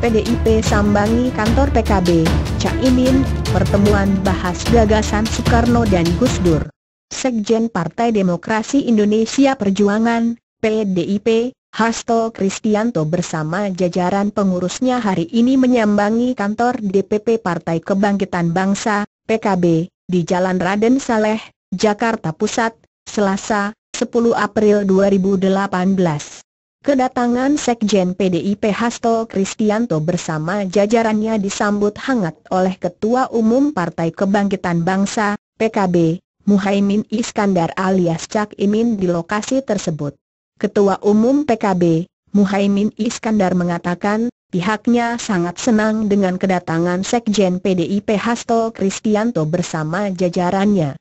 PDIP sambangi kantor PKB, Caimin, pertemuan bahas gagasan Soekarno dan Gus Dur. Sekjen Partai Demokrasi Indonesia Perjuangan, PDIP, Hasto Kristianto bersama jajaran pengurusnya hari ini menyambangi kantor DPP Partai Kebangkitan Bangsa, PKB, di Jalan Raden Saleh, Jakarta Pusat, Selasa, 10 April 2018. Kedatangan Sekjen PDIP Hasto Kristianto bersama jajarannya disambut hangat oleh Ketua Umum Partai Kebangkitan Bangsa, PKB, Muhaimin Iskandar alias Cak Imin di lokasi tersebut. Ketua Umum PKB, Muhaimin Iskandar mengatakan, pihaknya sangat senang dengan kedatangan Sekjen PDIP Hasto Kristianto bersama jajarannya.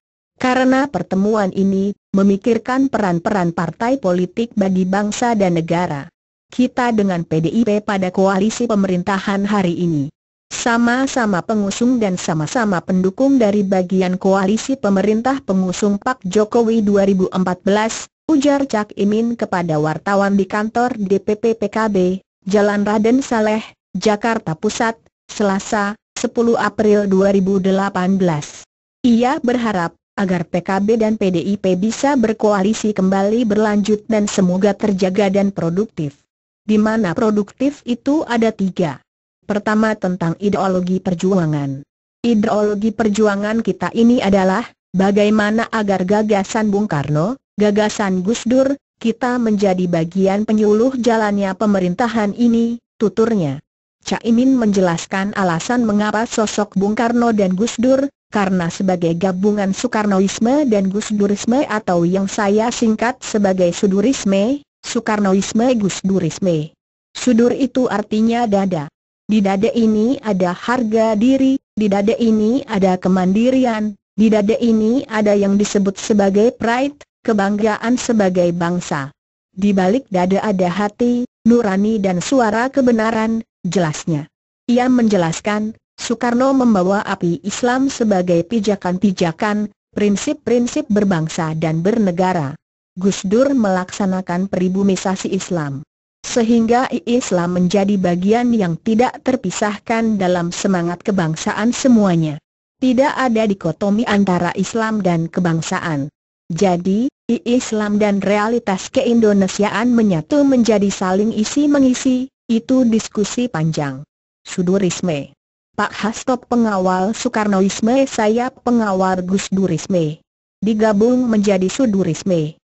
Karena pertemuan ini, memikirkan peran-peran partai politik bagi bangsa dan negara. Kita dengan PDIP pada koalisi pemerintahan hari ini. Sama-sama pengusung dan sama-sama pendukung dari bagian koalisi pemerintah pengusung Pak Jokowi 2014, ujar Cak Imin kepada wartawan di kantor DPP PKB, Jalan Raden Saleh, Jakarta Pusat, Selasa, 10 April 2018. Ia berharap, agar PKB dan PDIP bisa berkoalisi kembali berlanjut dan semoga terjaga dan produktif. Di mana produktif itu ada tiga. Pertama tentang ideologi perjuangan. Ideologi perjuangan kita ini adalah, bagaimana agar gagasan Bung Karno, gagasan Gus Dur, kita menjadi bagian penyuluh jalannya pemerintahan ini, tuturnya. Caimin menjelaskan alasan mengapa sosok Bung Karno dan Gus Dur, karena sebagai gabungan Soekarnoisme dan Gus Durisme atau yang saya singkat sebagai Sudurisme, Soekarnoisme Gus Durisme. Sudur itu artinya dada. Di dada ini ada harga diri, di dada ini ada kemandirian, di dada ini ada yang disebut sebagai pride, kebanggaan sebagai bangsa. Di balik dada ada hati, nurani dan suara kebenaran, jelasnya. Ia menjelaskan, Soekarno membawa api Islam sebagai pijakan-pijakan, prinsip-prinsip berbangsa dan bernegara. Gus Dur melaksanakan peribumisasi Islam. Sehingga Islam menjadi bagian yang tidak terpisahkan dalam semangat kebangsaan semuanya. Tidak ada dikotomi antara Islam dan kebangsaan. Jadi, Islam dan realitas keindonesiaan menyatu menjadi saling isi-mengisi, itu diskusi panjang. Sudurisme Pak Hasto pengawal Soekarnoisme saya pengawal Gus Durisme. Digabung menjadi Sudurisme.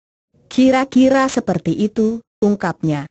Kira-kira seperti itu, ungkapnya.